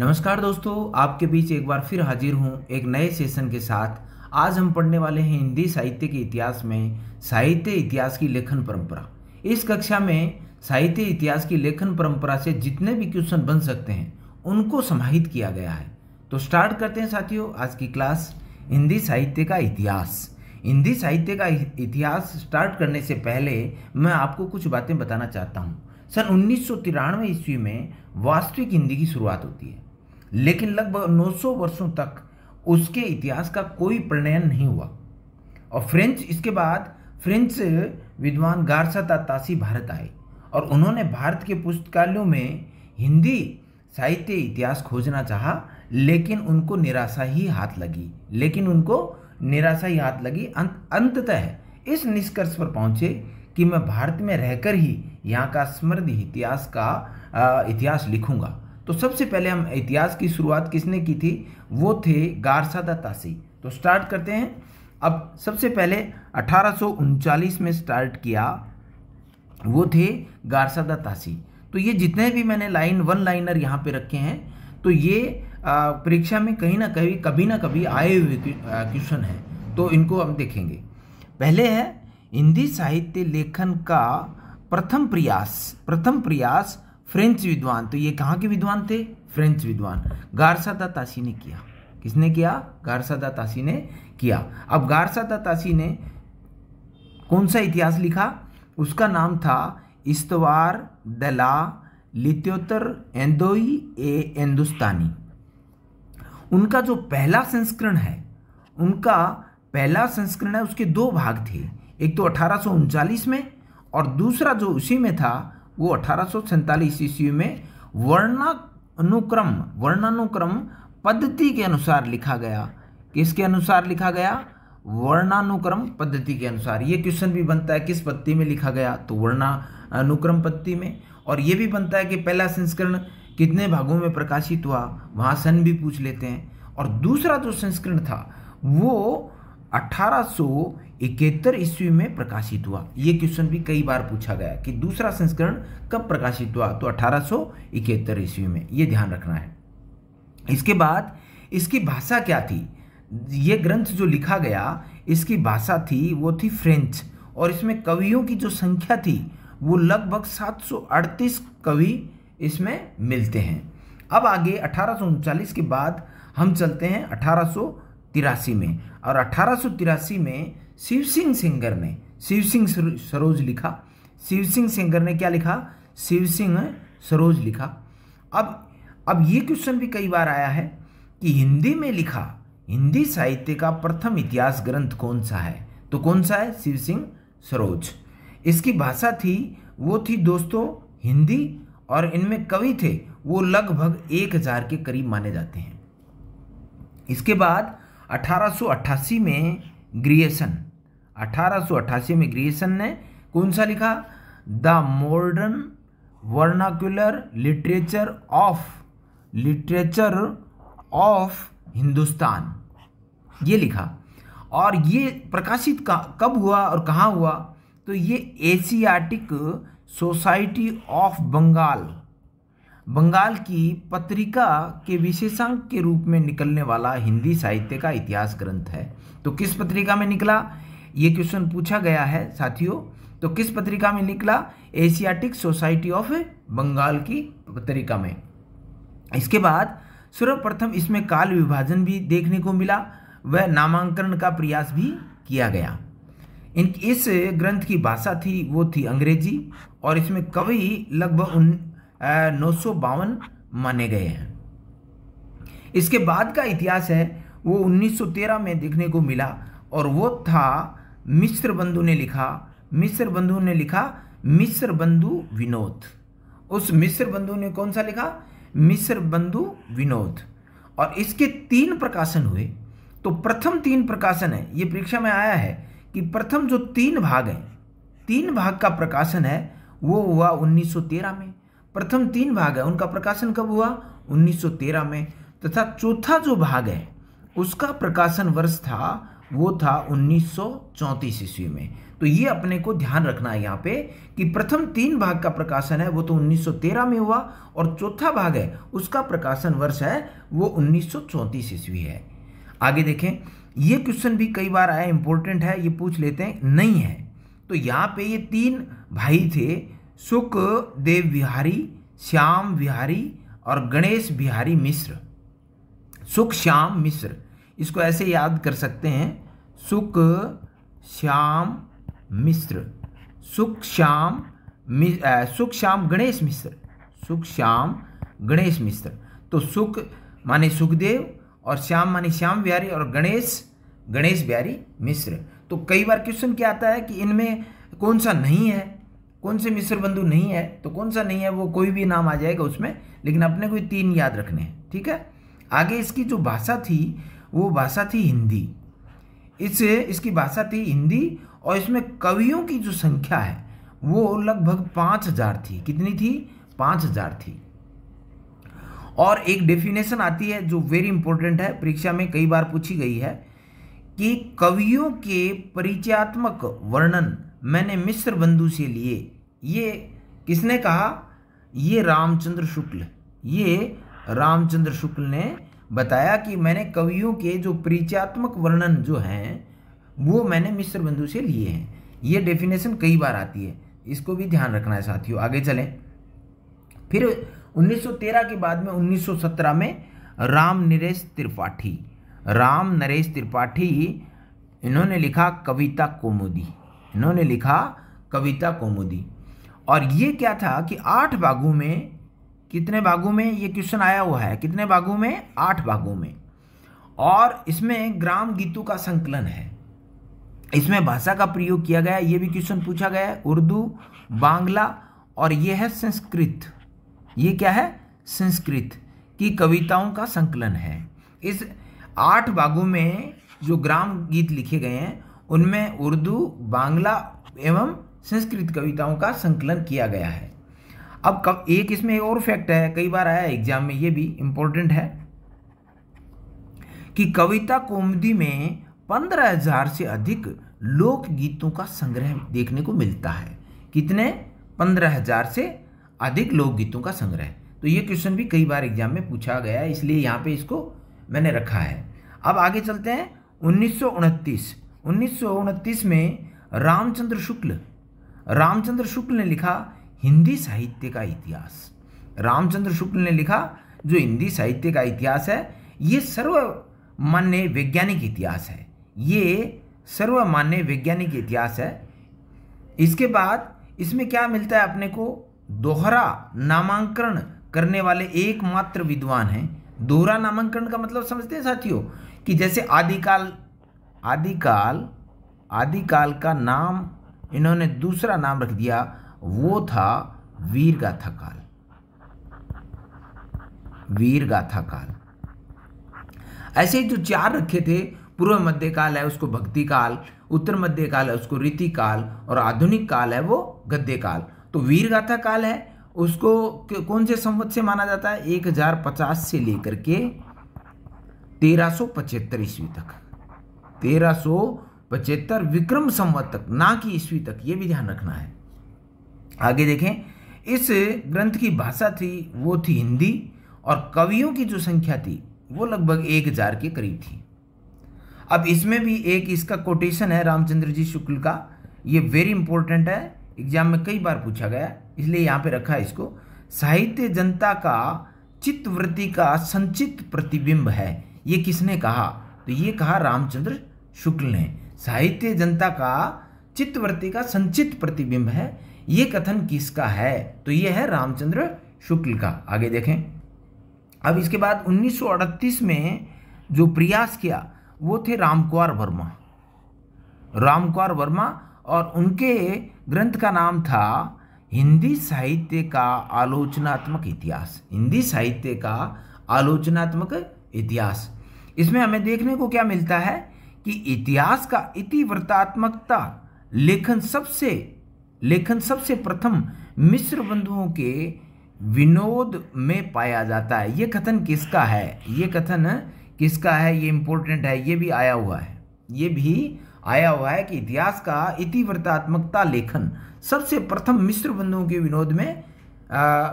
नमस्कार दोस्तों आपके बीच एक बार फिर हाजिर हूँ एक नए सेशन के साथ आज हम पढ़ने वाले हैं हिंदी साहित्य के इतिहास में साहित्य इतिहास की लेखन परंपरा इस कक्षा में साहित्य इतिहास की लेखन परंपरा से जितने भी क्वेश्चन बन सकते हैं उनको समाहित किया गया है तो स्टार्ट करते हैं साथियों आज की क्लास हिंदी साहित्य का इतिहास हिंदी साहित्य का इतिहास स्टार्ट करने से पहले मैं आपको कुछ बातें बताना चाहता हूँ सन उन्नीस ईस्वी में वास्तविक हिंदी की शुरुआत होती है लेकिन लगभग 900 वर्षों तक उसके इतिहास का कोई प्रणयन नहीं हुआ और फ्रेंच इसके बाद फ्रेंच विद्वान गारसाता तासी भारत आए और उन्होंने भारत के पुस्तकालयों में हिंदी साहित्य इतिहास खोजना चाहा लेकिन उनको निराशा ही हाथ लगी लेकिन उनको निराशा ही हाथ लगी अंत अंततः इस निष्कर्ष पर पहुंचे कि मैं भारत में रहकर ही यहाँ का समृद्ध इतिहास का इतिहास लिखूंगा तो सबसे पहले हम इतिहास की शुरुआत किसने की थी वो थे गारसादा तासी तो स्टार्ट करते हैं अब सबसे पहले अठारह में स्टार्ट किया वो थे गारसादा तासी तो ये जितने भी मैंने लाइन वन लाइनर यहाँ पे रखे हैं तो ये परीक्षा में कहीं ना कहीं कभी ना कभी आए हुए क्वेश्चन हैं तो इनको हम देखेंगे पहले है हिंदी साहित्य लेखन का प्रथम प्रयास प्रथम प्रयास फ्रेंच विद्वान तो ये कहाँ के विद्वान थे फ्रेंच विद्वान गारसादा तासी ने किया किसने किया गारसादा तासी ने किया अब गारसादा तासी ने कौन सा इतिहास लिखा उसका नाम था इस्तवार दला लित्योतर एंदोई ए हिंदुस्तानी उनका जो पहला संस्करण है उनका पहला संस्करण है उसके दो भाग थे एक तो अठारह में और दूसरा जो उसी में था वो अठारह ईस्वी में वर्णानुक्रम वर्णानुक्रम पद्धति के अनुसार लिखा गया किसके अनुसार लिखा गया वर्णानुक्रम पद्धति के अनुसार ये क्वेश्चन भी बनता है किस पद्धति में लिखा गया तो वर्णानुक्रम पद्धति में और ये भी बनता है कि पहला संस्करण कितने भागों में प्रकाशित हुआ वहाँ सन भी पूछ लेते हैं और दूसरा जो संस्करण था वो 1871 ईस्वी में प्रकाशित हुआ ये क्वेश्चन भी कई बार पूछा गया कि दूसरा संस्करण कब प्रकाशित हुआ तो अठारह ईस्वी में ये ध्यान रखना है इसके बाद इसकी भाषा क्या थी ये ग्रंथ जो लिखा गया इसकी भाषा थी वो थी फ्रेंच और इसमें कवियों की जो संख्या थी वो लगभग 738 कवि इसमें मिलते हैं अब आगे अठारह के बाद हम चलते हैं अठारह तिरासी में और अठारह में शिव सिंह सिंगर ने शिव सिंह सरोज लिखा शिव सिंह सिंगर ने क्या लिखा शिव सिंह सरोज लिखा अब अब ये क्वेश्चन भी कई बार आया है कि हिंदी में लिखा हिंदी साहित्य का प्रथम इतिहास ग्रंथ कौन सा है तो कौन सा है शिव सिंह सरोज इसकी भाषा थी वो थी दोस्तों हिंदी और इनमें कवि थे वो लगभग एक हज़ार के करीब माने जाते हैं इसके बाद 1888 में ग्रिएसन 1888 में ग्रिएसन ने कौन सा लिखा the modern vernacular literature of literature of Hindustan ये लिखा और ये प्रकाशित कब हुआ और कहाँ हुआ तो ये Asiatic society of Bengal Bengal की पत्रिका के विशेषांक के रूप में निकलने वाला हिंदी साहित्य का इतिहास ग्रंथ है तो किस पत्रिका में निकला ये क्वेश्चन पूछा गया है साथियों तो किस पत्रिका में निकला एशियाटिक सोसाइटी ऑफ बंगाल की पत्रिका में इसके बाद सर्वप्रथम इसमें काल विभाजन भी देखने को मिला व नामांकन का प्रयास भी किया गया इन इस ग्रंथ की भाषा थी वो थी अंग्रेजी और इसमें कवि लगभग नौ माने गए हैं इसके बाद का इतिहास है वो 1913 में देखने को मिला और वो था मिस्र बंधु ने लिखा मिस्र बंधु ने लिखा मिस्र बंधु विनोद उस मिस्र बंधु ने कौन सा लिखा मिस्र बंधु विनोद और इसके तीन प्रकाशन हुए तो प्रथम तीन प्रकाशन है ये परीक्षा में आया है कि प्रथम जो तीन भाग हैं तीन भाग का प्रकाशन है वो हुआ 1913 में प्रथम तीन भाग है उनका प्रकाशन कब हुआ 1913 में तथा चौथा जो भाग है उसका प्रकाशन वर्ष था वो था 1934 ईस्वी में तो ये अपने को ध्यान रखना है यहाँ पे कि प्रथम तीन भाग का प्रकाशन है वो तो 1913 में हुआ और चौथा भाग है उसका प्रकाशन वर्ष है वो 1934 ईस्वी है आगे देखें ये क्वेश्चन भी कई बार आया इंपॉर्टेंट है ये पूछ लेते हैं नहीं है तो यहाँ पे ये तीन भाई थे सुख देव बिहारी श्याम बिहारी और गणेश बिहारी मिश्र सुख श्याम मिश्र इसको ऐसे याद कर सकते हैं सुख श्याम मिश्र सुख श्याम सुख श्याम गणेश मिश्र सुख श्याम गणेश मिश्र तो सुख माने सुखदेव और श्याम माने श्याम बिहारी और गणेश गणेश बिहारी मिश्र तो कई बार क्वेश्चन क्या आता है कि इनमें कौन सा नहीं है कौन से मिश्र बंधु नहीं है तो कौन सा नहीं है वो कोई भी नाम आ जाएगा उसमें लेकिन अपने को तीन याद रखने हैं ठीक है आगे इसकी जो भाषा थी वो भाषा थी हिंदी इससे इसकी भाषा थी हिंदी और इसमें कवियों की जो संख्या है वो लगभग पाँच हजार थी कितनी थी पाँच हजार थी और एक डेफिनेशन आती है जो वेरी इंपॉर्टेंट है परीक्षा में कई बार पूछी गई है कि कवियों के परिचयात्मक वर्णन मैंने मिस्र बंधु से लिए ये किसने कहा ये रामचंद्र शुक्ल ये रामचंद्र शुक्ल ने बताया कि मैंने कवियों के जो परिचयात्मक वर्णन जो हैं वो मैंने मिस्र बंधु से लिए हैं ये डेफिनेशन कई बार आती है इसको भी ध्यान रखना है साथियों आगे चलें फिर 1913 के बाद में 1917 में राम नरेश त्रिपाठी राम नरेश त्रिपाठी इन्होंने लिखा कविता कोमोदी इन्होंने लिखा कविता कौमुदी और ये क्या था कि आठ भागों में कितने भागों में ये क्वेश्चन आया हुआ है कितने भागों में आठ भागों में और इसमें ग्राम गीतों का संकलन है इसमें भाषा का प्रयोग किया गया ये भी क्वेश्चन पूछा गया है उर्दू बांग्ला और ये है संस्कृत ये क्या है संस्कृत की कविताओं का संकलन है इस आठ भागों में जो ग्राम गीत लिखे गए हैं उनमें उर्दू बांग्ला एवं संस्कृत कविताओं का संकलन किया गया है अब कब एक इसमें एक और फैक्ट है कई बार आया एग्जाम में ये भी इम्पोर्टेंट है कि कविता कोमदी में पंद्रह हजार से अधिक लोक गीतों का संग्रह देखने को मिलता है कितने पंद्रह हजार से अधिक लोक गीतों का संग्रह तो ये क्वेश्चन भी कई बार एग्जाम में पूछा गया है इसलिए यहाँ पे इसको मैंने रखा है अब आगे चलते हैं उन्नीस उन्नीस में रामचंद्र शुक्ल रामचंद्र शुक्ल ने लिखा हिंदी साहित्य का इतिहास रामचंद्र शुक्ल ने लिखा जो हिंदी साहित्य का इतिहास है ये सर्वमान्य वैज्ञानिक इतिहास है ये सर्वमान्य वैज्ञानिक इतिहास है इसके बाद इसमें क्या मिलता है अपने को दोहरा नामांकन करने वाले एकमात्र विद्वान हैं दोहरा नामांकन का मतलब समझते हैं साथियों कि जैसे आदिकाल आदिकाल आदिकाल का नाम इन्होंने दूसरा नाम रख दिया वो था वीर गाथा काल वीर गाथा काल ऐसे जो चार रखे थे पूर्व मध्य काल है उसको भक्ति काल उत्तर मध्य काल है उसको रीति काल और आधुनिक काल है वो गद्य काल तो वीर गाथा काल है उसको कौन से संवत से माना जाता है पचास से लेकर के पचहत्तर ईस्वी तक तेरह सौ पचहत्तर विक्रम संवत तक ना कि ईस्वी तक ये भी ध्यान रखना है आगे देखें इस ग्रंथ की भाषा थी वो थी हिंदी और कवियों की जो संख्या थी वो लगभग एक हजार के करीब थी अब इसमें भी एक इसका कोटेशन है रामचंद्र जी शुक्ल का ये वेरी इंपॉर्टेंट है एग्जाम में कई बार पूछा गया इसलिए यहाँ पे रखा है इसको साहित्य जनता का चित्तवृत्ति का संचित प्रतिबिंब है ये किसने कहा तो ये कहा रामचंद्र शुक्ल ने साहित्य जनता का चित्तवृत्ति का संचित प्रतिबिंब है ये कथन किसका है तो ये है रामचंद्र शुक्ल का आगे देखें अब इसके बाद 1938 में जो प्रयास किया वो थे रामकुमार वर्मा रामकुमार वर्मा और उनके ग्रंथ का नाम था हिंदी साहित्य का आलोचनात्मक इतिहास हिंदी साहित्य का आलोचनात्मक इतिहास इसमें हमें देखने को क्या मिलता है कि इतिहास का इति इतिवृत्तात्मकता लेखन सबसे लेखन सबसे प्रथम मिश्र बंधुओं के विनोद में पाया जाता है ये कथन किसका है ये कथन किसका है ये इम्पोर्टेंट है ये भी आया हुआ है ये भी आया हुआ है कि इतिहास का इति इतिवृत्तात्मकता लेखन सबसे प्रथम मिश्र बंधुओं के विनोद में आ,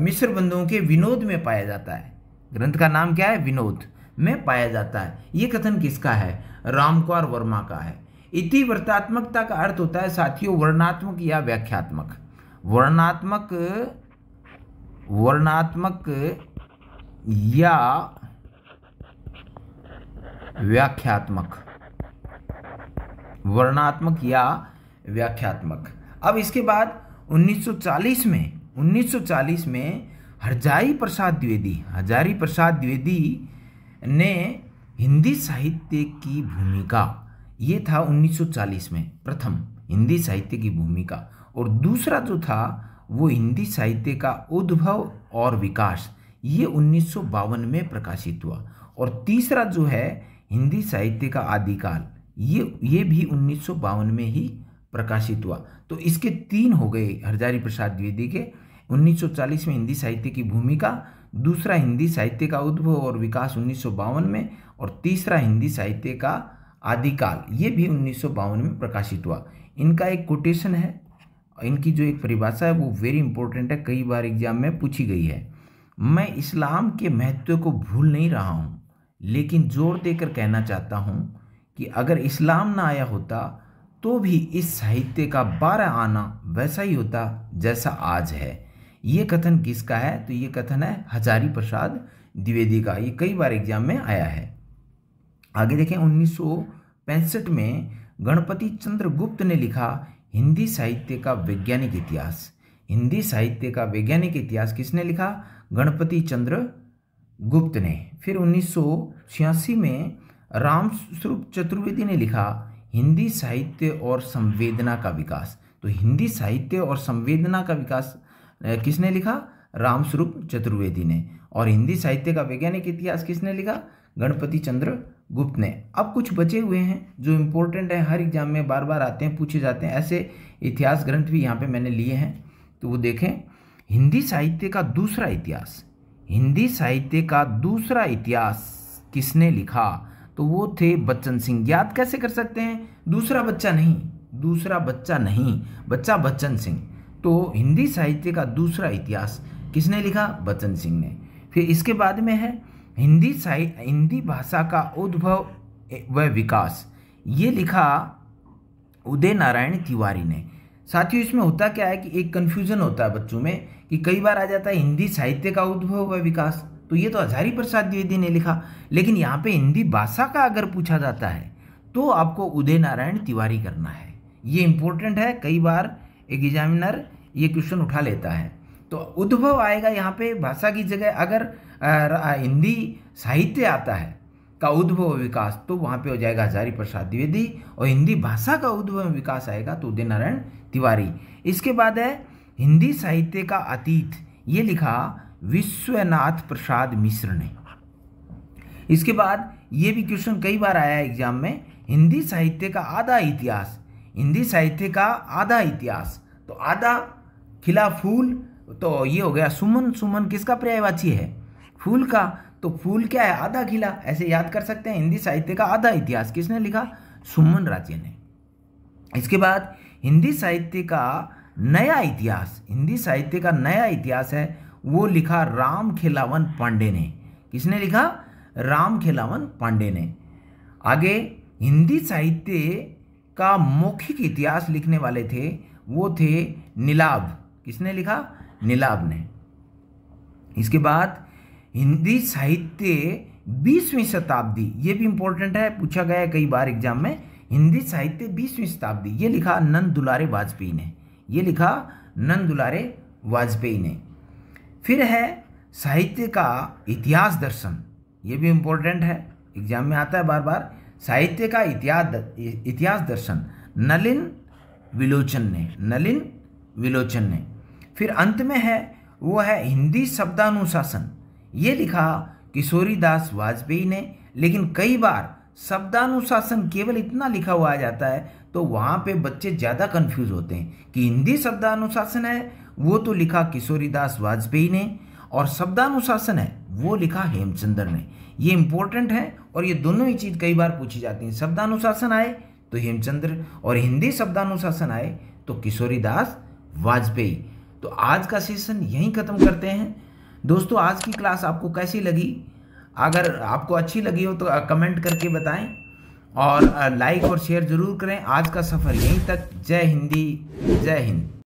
मिश्र बंधुओं के विनोद में पाया जाता है ग्रंथ का नाम क्या है विनोद में पाया जाता है ये कथन किसका है कुमार वर्मा का है वर्तात्मकता का अर्थ होता है साथियों वर्णात्मक या व्याख्यात्मक वर्णात्मक वर्णात्मक या व्याख्यात्मक वर्णात्मक या व्याख्यात्मक अब इसके बाद 1940 में 1940 में हरजाई प्रसाद द्विवेदी हजारी प्रसाद द्विवेदी ने हिंदी साहित्य की भूमिका ये था 1940 में प्रथम हिंदी साहित्य की भूमिका और दूसरा जो था वो हिंदी साहित्य का उद्भव और विकास ये उन्नीस में प्रकाशित हुआ और तीसरा जो है हिंदी साहित्य का आदिकाल ये ये भी उन्नीस में ही प्रकाशित हुआ तो इसके तीन हो गए हरजारी प्रसाद द्विवेदी के 1940 में हिंदी साहित्य की भूमिका दूसरा हिंदी साहित्य का उद्भव और विकास उन्नीस में और तीसरा हिंदी साहित्य का आदिकाल ये भी उन्नीस में प्रकाशित हुआ इनका एक कोटेशन है इनकी जो एक परिभाषा है वो वेरी इंपॉर्टेंट है कई बार एग्जाम में पूछी गई है मैं इस्लाम के महत्व को भूल नहीं रहा हूँ लेकिन जोर देकर कहना चाहता हूँ कि अगर इस्लाम ना आया होता तो भी इस साहित्य का बारह आना वैसा ही होता जैसा आज है ये कथन किसका है तो ये कथन है हजारी प्रसाद द्विवेदी का ये कई बार एग्जाम में आया है आगे देखें उन्नीस में गणपति चंद्र गुप्त ने लिखा हिंदी साहित्य का वैज्ञानिक इतिहास हिंदी साहित्य का वैज्ञानिक इतिहास किसने लिखा गणपति चंद्र गुप्त ने फिर उन्नीस में राम स्वरूप चतुर्वेदी ने लिखा हिंदी साहित्य और संवेदना का विकास तो हिंदी साहित्य और संवेदना का विकास किसने लिखा रामस्वरूप चतुर्वेदी ने और हिंदी साहित्य का वैज्ञानिक इतिहास किसने लिखा गणपति चंद्र गुप्त ने अब कुछ बचे हुए हैं जो इम्पोर्टेंट हैं हर एग्जाम में बार बार आते हैं पूछे जाते हैं ऐसे इतिहास ग्रंथ भी यहाँ पे मैंने लिए हैं तो वो देखें हिंदी साहित्य का दूसरा इतिहास हिंदी साहित्य का दूसरा इतिहास किसने लिखा तो वो थे बच्चन सिंह याद कैसे कर सकते हैं दूसरा बच्चा नहीं दूसरा बच्चा नहीं बच्चा बच्चन सिंह तो हिंदी साहित्य का दूसरा इतिहास किसने लिखा बच्चन सिंह ने फिर इसके बाद में है हिंदी साहित्य हिंदी भाषा का उद्भव व विकास ये लिखा उदय नारायण तिवारी ने साथियों इसमें होता क्या है कि एक कन्फ्यूज़न होता है बच्चों में कि कई बार आ जाता है हिंदी साहित्य का उद्भव व विकास तो ये तो हजारी प्रसाद द्विवेदी ने लिखा लेकिन यहाँ पे हिंदी भाषा का अगर पूछा जाता है तो आपको उदय नारायण तिवारी करना है ये इम्पोर्टेंट है कई बार एग्जामिनर ये क्वेश्चन उठा लेता है तो उद्भव आएगा यहाँ पे भाषा की जगह अगर हिंदी साहित्य आता है का उद्भव विकास तो वहाँ पे हो जाएगा हजारी प्रसाद द्विवेदी और हिंदी भाषा का उद्भव विकास आएगा तो उदयनारायण तिवारी इसके बाद है हिंदी साहित्य का अतीत ये लिखा विश्वनाथ प्रसाद मिश्र ने इसके बाद ये भी क्वेश्चन कई बार आया एग्जाम में हिंदी साहित्य का आधा इतिहास हिंदी साहित्य का आधा इतिहास तो आधा खिला फूल तो ये हो गया सुमन सुमन किसका पर्यायवाची है फूल का तो फूल क्या है आधा खिला ऐसे याद कर सकते हैं हिंदी साहित्य का आधा इतिहास किसने लिखा सुमन राज्य ने इसके बाद हिंदी साहित्य का नया इतिहास हिंदी साहित्य का नया इतिहास है वो लिखा राम खेलावन पांडे ने किसने लिखा राम खेलावन पांडे ने आगे हिंदी साहित्य का मौखिक इतिहास लिखने वाले थे वो थे नीलाभ किसने लिखा नीलाभ ने इसके बाद हिंदी साहित्य बीसवीं शताब्दी ये भी इंपॉर्टेंट है पूछा गया है कई बार एग्जाम में हिंदी साहित्य बीसवीं शताब्दी ये लिखा नंद दुलारे वाजपेयी ने ये लिखा नंद दुलारे वाजपेयी ने फिर है साहित्य का इतिहास दर्शन ये भी इंपॉर्टेंट है एग्जाम में आता है बार बार साहित्य का इतिहास इतिहास दर्शन नलिन विलोचन ने नलिन विलोचन ने फिर अंत में है वो है हिंदी शब्दानुशासन ये लिखा किशोरी दास वाजपेयी ने लेकिन कई बार शब्दानुशासन केवल इतना लिखा हुआ आ जाता है तो वहाँ पे बच्चे ज़्यादा कंफ्यूज होते हैं कि हिंदी शब्दानुशासन है वो तो लिखा किशोरी दास वाजपेयी ने और शब्दानुशासन है वो लिखा हेमचंद्र ने ये इंपॉर्टेंट है और ये दोनों ही चीज़ कई बार पूछी जाती है शब्दानुशासन आए तो हेमचंद्र और हिंदी शब्दानुशासन आए तो किशोरी दास वाजपेयी तो आज का सेशन यहीं ख़त्म करते हैं दोस्तों आज की क्लास आपको कैसी लगी अगर आपको अच्छी लगी हो तो कमेंट करके बताएं और लाइक और शेयर ज़रूर करें आज का सफ़र यहीं तक जय हिंदी जय हिंद